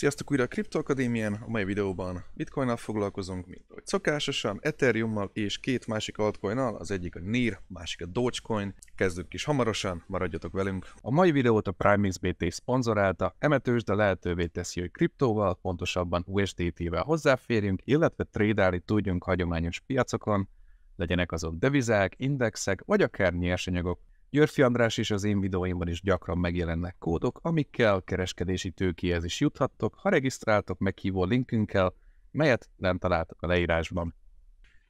Sziasztok újra a Crypto Akadémián, a mai videóban Bitcoinnal foglalkozunk, mint ahogy szokásosan, ethereum és két másik altcoin az egyik a NIR, másik a Dogecoin. Kezdünk is hamarosan, maradjatok velünk! A mai videót a PrimeXBT szponzorálta, emetős, de lehetővé teszi, hogy kriptóval, pontosabban USDT-vel hozzáférjünk, illetve trédálni tudjunk hagyományos piacokon, legyenek azok devizák, indexek, vagy akár nyersanyagok. Györfi András és az én videóimban is gyakran megjelennek kódok, amikkel kereskedési tőkéhez is juthattok, ha regisztráltok meghívó linkünkkel, melyet nem találtok a leírásban.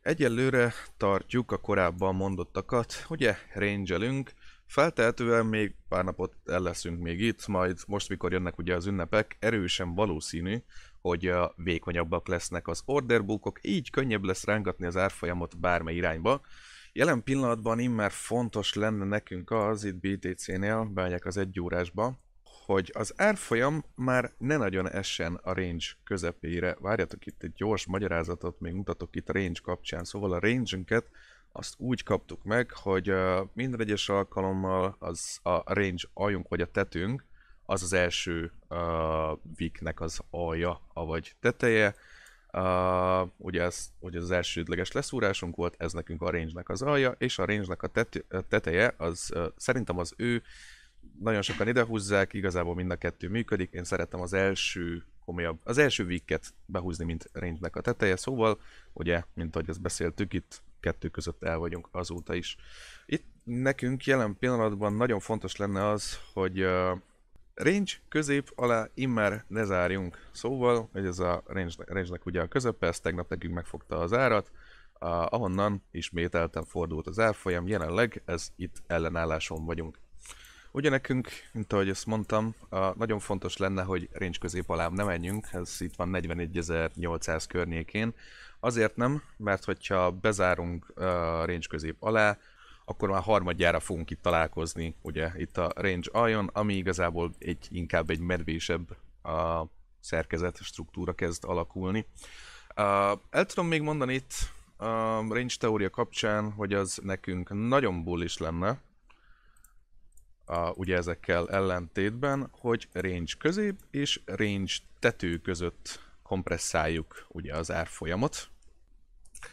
Egyelőre tartjuk a korábban mondottakat, ugye rangelünk, feltehetően még pár napot el leszünk még itt, majd most mikor jönnek ugye az ünnepek, erősen valószínű, hogy vékonyabbak lesznek az orderbookok, így könnyebb lesz rángatni az árfolyamot bármely irányba, Jelen pillanatban immer fontos lenne nekünk az, itt BTC-nél, beállják az egy órásba, hogy az árfolyam már ne nagyon essen a range közepére. Várjatok itt egy gyors magyarázatot, még mutatok itt a range kapcsán. Szóval a range azt úgy kaptuk meg, hogy minden egyes alkalommal az a range aljunk vagy a tetünk, az az első uh, viknek az alja, vagy teteje, Uh, ugye ez ugye az elsődleges leszúrásunk volt, ez nekünk a range-nek az alja, és a range-nek a, tet- teteje, az uh, szerintem az ő, nagyon sokan idehúzzák, igazából mind a kettő működik, én szerettem az első komolyabb, az első vikket behúzni, mint range-nek a teteje, szóval ugye, mint ahogy ezt beszéltük, itt kettő között el vagyunk azóta is. Itt nekünk jelen pillanatban nagyon fontos lenne az, hogy uh, range, közép, alá, immár ne zárjunk. Szóval, hogy ez a range-nek ugye a közepe, ez tegnap nekünk megfogta az árat, ahonnan ismételten fordult az árfolyam, jelenleg ez itt ellenálláson vagyunk. Ugye nekünk, mint ahogy ezt mondtam, nagyon fontos lenne, hogy range közép alá nem menjünk, ez itt van 41.800 környékén. Azért nem, mert hogyha bezárunk range közép alá, akkor már harmadjára fogunk itt találkozni, ugye itt a Range Ion, ami igazából egy inkább egy medvésebb a szerkezet, struktúra kezd alakulni. Uh, el tudom még mondani itt a range teória kapcsán, hogy az nekünk nagyon bullish lenne, a, ugye ezekkel ellentétben, hogy range közép és range tető között kompresszáljuk ugye az árfolyamot.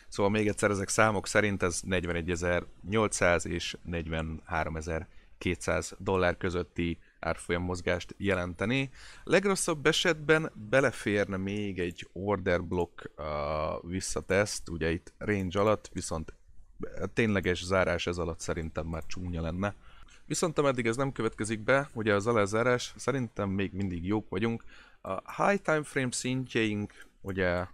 Szóval még egyszer ezek számok szerint ez 41.800 és 43.200 dollár közötti árfolyam mozgást jelenteni. Legrosszabb esetben beleférne még egy order block uh, visszateszt, ugye itt range alatt, viszont hát tényleges zárás ez alatt szerintem már csúnya lenne. Viszont ameddig ez nem következik be, ugye az alázárás, szerintem még mindig jók vagyunk. A high time frame szintjeink ugye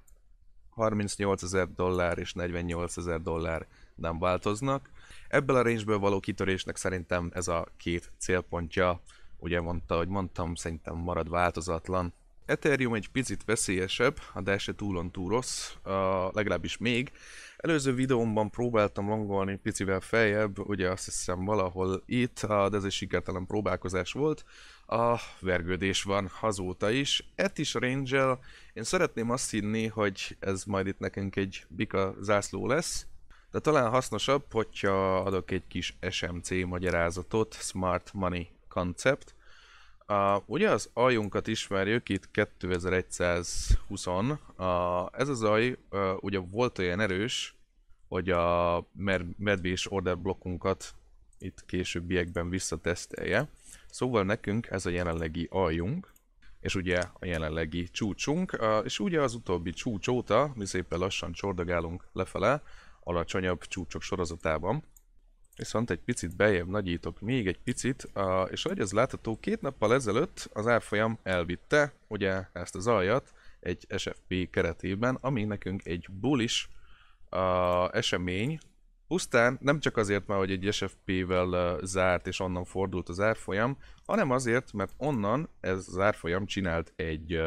38 ezer dollár és 48 ezer dollár nem változnak. Ebből a rangeből való kitörésnek szerintem ez a két célpontja, ugye mondta, hogy mondtam, szerintem marad változatlan, Ethereum egy picit veszélyesebb, a DAI se túlon túl rossz, uh, legalábbis még. Előző videómban próbáltam langolni picivel feljebb, ugye azt hiszem valahol itt, uh, de ez egy sikertelen próbálkozás volt. A vergődés van azóta is. Et is range Én szeretném azt hinni, hogy ez majd itt nekünk egy bika zászló lesz, de talán hasznosabb, hogyha adok egy kis SMC magyarázatot, Smart Money Concept, a, ugye az ajunkat ismerjük, itt 2120, a, ez az aj, a, ugye volt olyan erős, hogy a medbés order blokkunkat itt későbbiekben visszatesztelje. Szóval nekünk ez a jelenlegi aljunk, és ugye a jelenlegi csúcsunk, és ugye az utóbbi csúcs óta mi szépen lassan csordagálunk lefele, alacsonyabb csúcsok sorozatában, Viszont egy picit bejebb nagyítok még egy picit, és ahogy az látható, két nappal ezelőtt az árfolyam elvitte ugye ezt az aljat egy SFP keretében, ami nekünk egy bullish esemény, pusztán nem csak azért, mert hogy egy SFP-vel zárt és onnan fordult az árfolyam, hanem azért, mert onnan ez az árfolyam csinált egy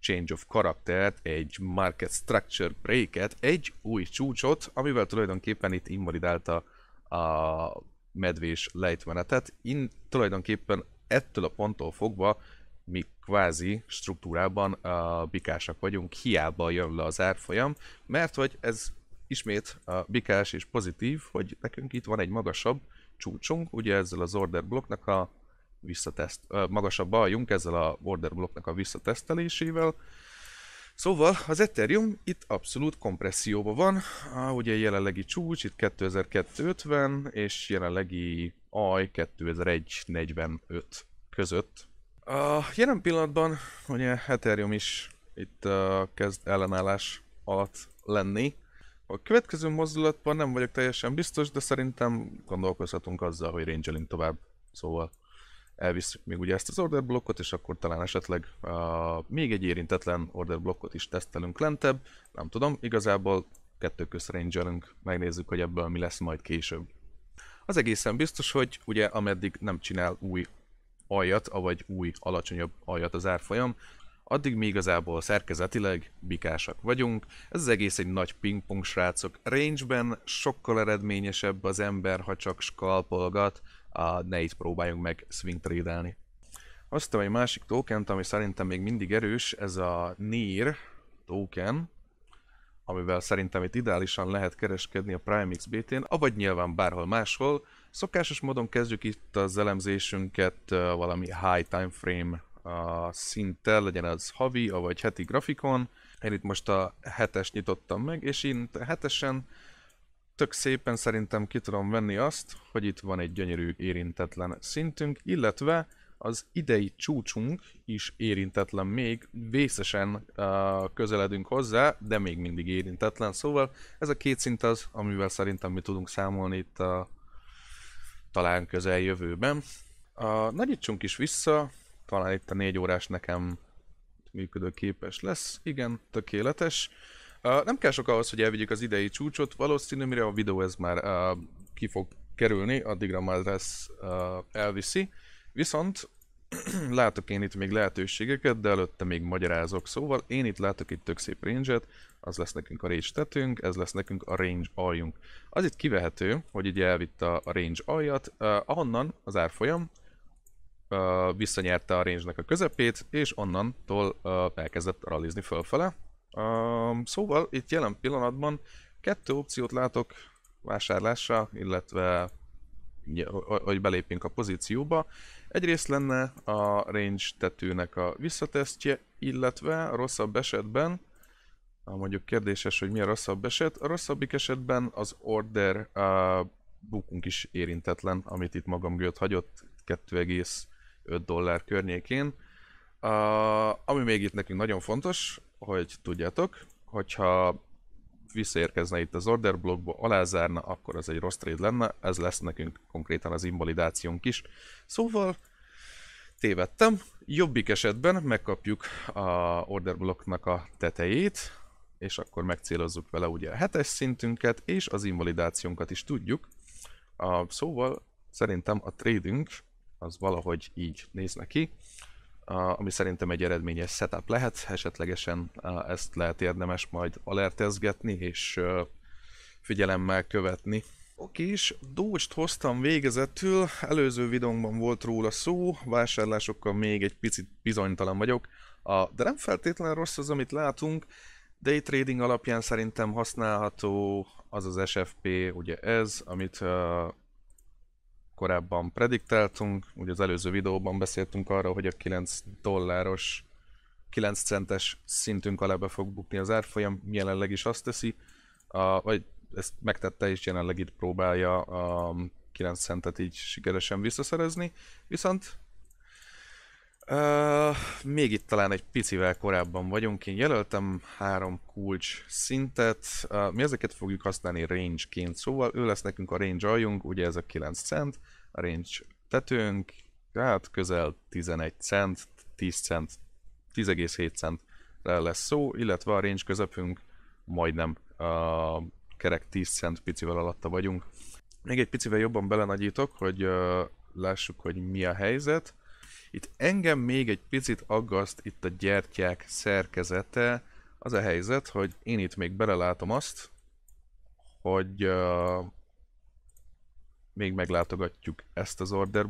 change of karaktert, egy market structure break-et, egy új csúcsot, amivel tulajdonképpen itt invalidálta a medvés lejtmenetet. In, tulajdonképpen ettől a ponttól fogva mi kvázi struktúrában a bikásak vagyunk, hiába jön le az árfolyam, mert hogy ez ismét a bikás és pozitív, hogy nekünk itt van egy magasabb csúcsunk, ugye ezzel az order blocknak a visszateszt, magasabb aljunk ezzel a order blocknak a visszatesztelésével, Szóval az Ethereum itt abszolút kompresszióban van, ah, ugye jelenlegi csúcs itt 2250 és jelenlegi aj 2145 között. A jelen pillanatban ugye Ethereum is itt uh, kezd ellenállás alatt lenni. A következő mozdulatban nem vagyok teljesen biztos, de szerintem gondolkozhatunk azzal, hogy rangeling tovább. Szóval elviszük még ugye ezt az order blokkot, és akkor talán esetleg uh, még egy érintetlen order blokkot is tesztelünk lentebb, nem tudom, igazából kettő közt rangerünk, megnézzük, hogy ebből mi lesz majd később. Az egészen biztos, hogy ugye ameddig nem csinál új aljat, avagy új alacsonyabb aljat az árfolyam, addig mi igazából szerkezetileg bikásak vagyunk. Ez az egész egy nagy pingpong srácok. Range-ben sokkal eredményesebb az ember, ha csak skalpolgat, a, ne itt próbáljunk meg swing trade-elni. Aztán egy másik tokent, ami szerintem még mindig erős, ez a NIR token, amivel szerintem itt ideálisan lehet kereskedni a PrimeX BT-n, avagy nyilván bárhol máshol. Szokásos módon kezdjük itt az elemzésünket valami high time frame szinttel, legyen az havi, vagy heti grafikon. Én itt most a hetes nyitottam meg, és én hetesen tök szépen szerintem ki tudom venni azt, hogy itt van egy gyönyörű érintetlen szintünk, illetve az idei csúcsunk is érintetlen még, vészesen uh, közeledünk hozzá, de még mindig érintetlen, szóval ez a két szint az, amivel szerintem mi tudunk számolni itt a talán közeljövőben. Uh, nagyítsunk is vissza, talán itt a négy órás nekem működőképes lesz, igen, tökéletes. Uh, nem kell sok ahhoz, hogy elvigyük az idei csúcsot, valószínű, mire a videó ez már uh, ki fog kerülni, addigra már lesz uh, elviszi. Viszont látok én itt még lehetőségeket, de előtte még magyarázok. Szóval én itt látok itt tök szép range -et. az lesz nekünk a range tetünk, ez lesz nekünk a range aljunk. Az itt kivehető, hogy ugye elvitt a, range aljat, uh, ahonnan az árfolyam uh, visszanyerte a range-nek a közepét, és onnantól uh, elkezdett ralizni fölfele. Um, szóval itt jelen pillanatban kettő opciót látok vásárlásra, illetve hogy belépünk a pozícióba. Egyrészt lenne a range tetőnek a visszatesztje, illetve a rosszabb esetben, mondjuk kérdéses, hogy mi a rosszabb eset, a rosszabbik esetben az order a bukunk is érintetlen, amit itt magam gőtt hagyott 2,5 dollár környékén. Uh, ami még itt nekünk nagyon fontos, hogy tudjátok, hogyha visszaérkezne itt az order blokkba, alázárna, akkor ez egy rossz trade lenne, ez lesz nekünk konkrétan az invalidációnk is. Szóval tévedtem, jobbik esetben megkapjuk a order blokknak a tetejét, és akkor megcélozzuk vele ugye a hetes szintünket, és az invalidációnkat is tudjuk. A, szóval szerintem a tradünk az valahogy így néz neki ami szerintem egy eredményes setup lehet, esetlegesen ezt lehet érdemes majd alertezgetni és figyelemmel követni. Oké, és Dodge-t hoztam végezetül, előző videónkban volt róla szó, vásárlásokkal még egy picit bizonytalan vagyok, de nem feltétlenül rossz az, amit látunk, day trading alapján szerintem használható az az SFP, ugye ez, amit korábban prediktáltunk, ugye az előző videóban beszéltünk arra, hogy a 9 dolláros, 9 centes szintünk alá be fog bukni az árfolyam, jelenleg is azt teszi, a, vagy ezt megtette és jelenleg itt próbálja a 9 centet így sikeresen visszaszerezni, viszont Uh, még itt talán egy picivel korábban vagyunk. Én jelöltem három kulcs szintet. Uh, mi ezeket fogjuk használni range-ként, szóval ő lesz nekünk a range aljunk, ugye ez a 9 cent, a range tetőnk, hát közel 11 cent, 10 cent, 10,7 cent lesz szó, illetve a range közepünk majdnem uh, kerek 10 cent picivel alatta vagyunk. Még egy picivel jobban belenagyítok, hogy uh, lássuk, hogy mi a helyzet. Itt engem még egy picit aggaszt itt a gyertyák szerkezete. Az a helyzet, hogy én itt még belelátom azt, hogy uh, még meglátogatjuk ezt az order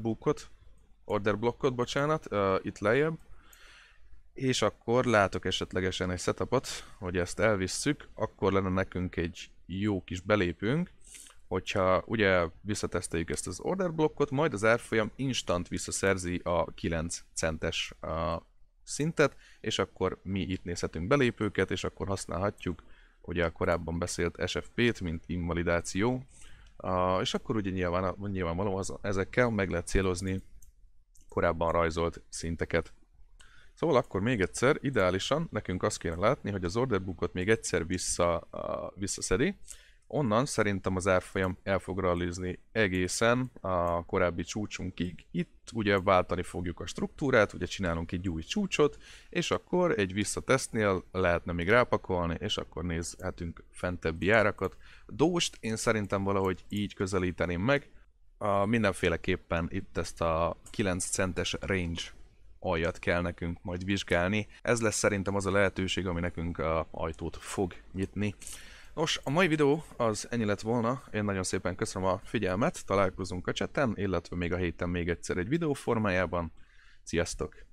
orderblokkot, bocsánat, uh, itt lejjebb, és akkor látok esetlegesen egy setupot, hogy ezt elvisszük, akkor lenne nekünk egy jó kis belépünk, hogyha ugye visszateszteljük ezt az order blokkot, majd az árfolyam instant visszaszerzi a 9 centes a szintet, és akkor mi itt nézhetünk belépőket, és akkor használhatjuk ugye a korábban beszélt SFP-t, mint invalidáció, a, és akkor ugye nyilván, nyilvánvalóan az, ezekkel meg lehet célozni korábban rajzolt szinteket. Szóval akkor még egyszer, ideálisan nekünk azt kéne látni, hogy az bookot még egyszer vissza, a, visszaszedi, Onnan szerintem az árfolyam el fog realizni egészen a korábbi csúcsunkig. Itt ugye váltani fogjuk a struktúrát, ugye csinálunk egy új csúcsot, és akkor egy visszatesztnél lehetne még rápakolni, és akkor nézhetünk fentebbi árakat. Dóst én szerintem valahogy így közelíteném meg, a, mindenféleképpen itt ezt a 9 centes range aljat kell nekünk majd vizsgálni. Ez lesz szerintem az a lehetőség, ami nekünk a ajtót fog nyitni. Nos, a mai videó az ennyi lett volna. Én nagyon szépen köszönöm a figyelmet, találkozunk a cseten, illetve még a héten még egyszer egy videó formájában. Sziasztok!